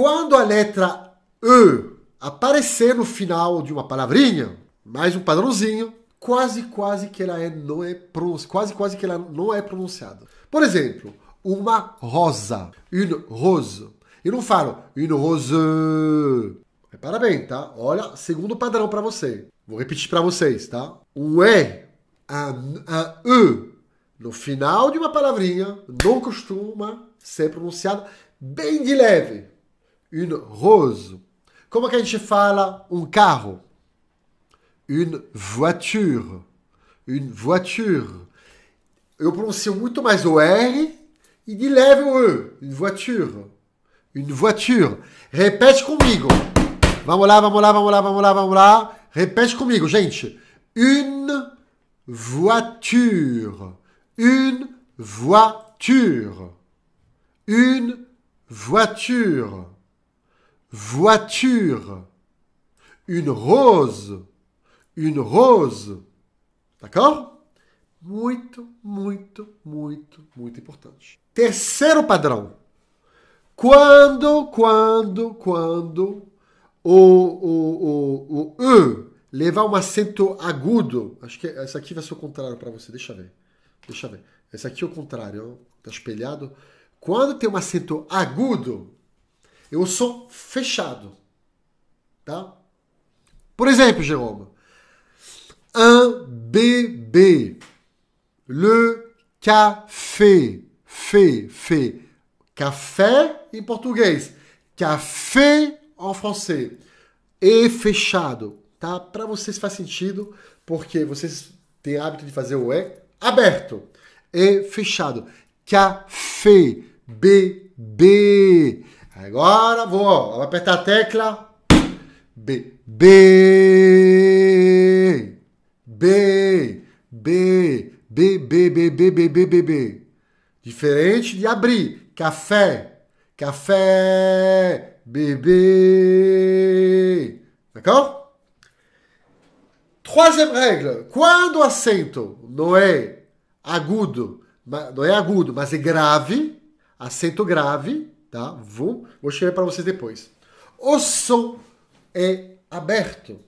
Quando a letra E aparecer no final de uma palavrinha, mais um padrãozinho, quase quase que ela é, não é pronunciada. Quase quase que ela não é pronunciada. Por exemplo, uma rosa, une rose. Eu não falo une rose. Repara é bem, tá? Olha, segundo padrão para você. Vou repetir para vocês, tá? O E, a, E no final de uma palavrinha não costuma ser pronunciada bem de leve. une rose. Como que a gente fala carro? Une voiture. Une voiture. Eu prononce muito mais o R e de leve o E. Une voiture. Une voiture. Repete comigo. Vamos lá, vamos lá, vamos lá, vamos lá, vamos lá. Repete comigo, gente. Une voiture. Une voiture. Une voiture. voiture, une rose, une rose. D'accord? Muito, muito, muito, muito importante. Terceiro padrão. Quando, quando, quando o, o, o, o E levar um acento agudo. Acho que essa aqui vai ser o contrário para você. Deixa eu ver. Deixa eu ver. Essa aqui é o contrário. Tá espelhado. Quando tem um acento agudo, eu sou fechado. Tá? Por exemplo, Jérôme. Un bébé. Le café. Fé, fé. Café em português. Café em francês. E é fechado. Tá? Para vocês faz sentido, porque vocês têm hábito de fazer o E é aberto. E é fechado. Café. Bebê. Agora vou, ó, vou apertar a tecla B, B, B, B, B, B, B, B, B, B, B, B. Diferente de abrir. Café, café, b D'accord Troisième règle. Quando o acento não é agudo, não é agudo, mas é grave, acento grave, tá? Vou, vou chegar para vocês depois. O som é aberto.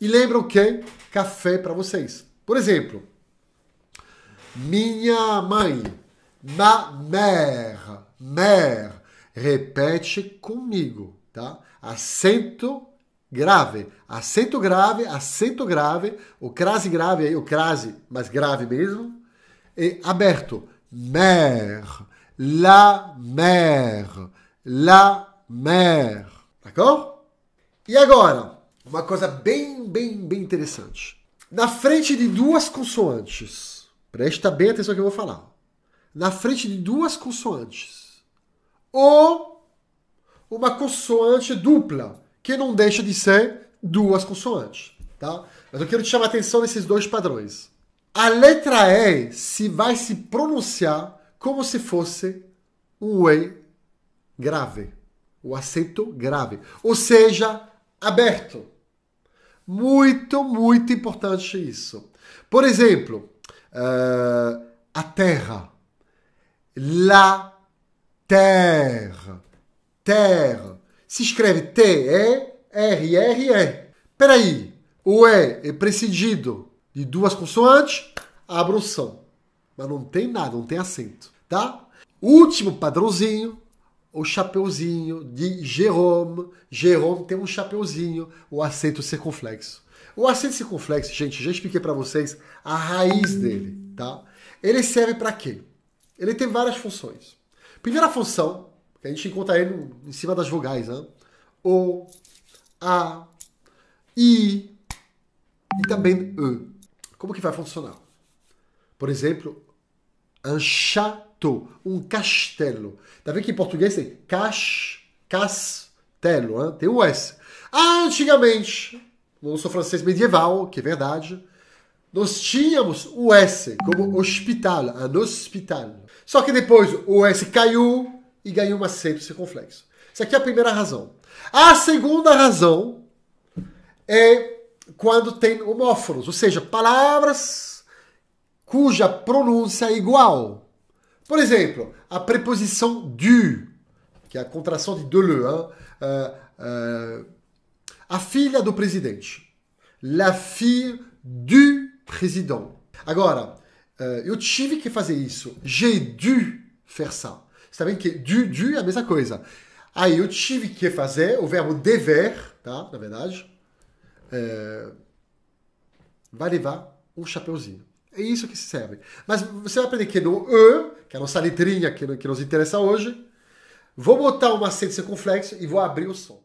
E lembra o que? É café para vocês. Por exemplo, minha mãe, ma mer mer Repete comigo, tá? Acento grave, acento grave, acento grave, o crase grave aí, o crase, mas grave mesmo, e é aberto, mer la mer. La mer. D'accord? E agora, uma coisa bem, bem, bem interessante. Na frente de duas consoantes, presta bem atenção que eu vou falar. Na frente de duas consoantes, ou uma consoante dupla, que não deixa de ser duas consoantes, tá? Mas eu quero te chamar a atenção nesses dois padrões. A letra E se vai se pronunciar como se fosse um whey grave, o acento grave, ou seja, aberto. Muito, muito importante isso. Por exemplo, uh, a terra. La terre. Terre. Se escreve T-E-R-R-E. Peraí, o E é precedido de duas consoantes, abra o som não tem nada, não tem acento, tá? Último padrãozinho, o chapeuzinho de Jerome. Jerome tem um chapeuzinho, o acento circunflexo. O acento circunflexo, gente, já expliquei para vocês a raiz dele, tá? Ele serve para quê? Ele tem várias funções. Primeira função, que a gente encontra ele em cima das vogais, né? O, A, I e também E. Como que vai funcionar? Por exemplo, Un château, um castelo. Tá vendo que em português tem cas, castelo, né? tem o S. Ah, antigamente, no nosso francês medieval, que é verdade, nós tínhamos o S como hospital, um hospital. Só que depois o S caiu e ganhou uma sepse circunflexo. Isso aqui é a primeira razão. A segunda razão é quando tem homófonos, ou seja, palavras cuja pronúncia é igual. Por exemplo, a preposição du, que é a contração de de hein? Uh, uh, a filha do presidente. La fille du président. Agora, uh, eu tive que fazer isso. J'ai dû faire ça. Você tá vendo que du, du é a mesma coisa. Aí eu tive que fazer o verbo dever, tá? Na verdade. vai levar um chapeuzinho. É isso que serve. Mas você vai aprender que no E, que é a nossa letrinha que, nos interessa hoje, vou botar uma acento circunflexo e vou abrir o som.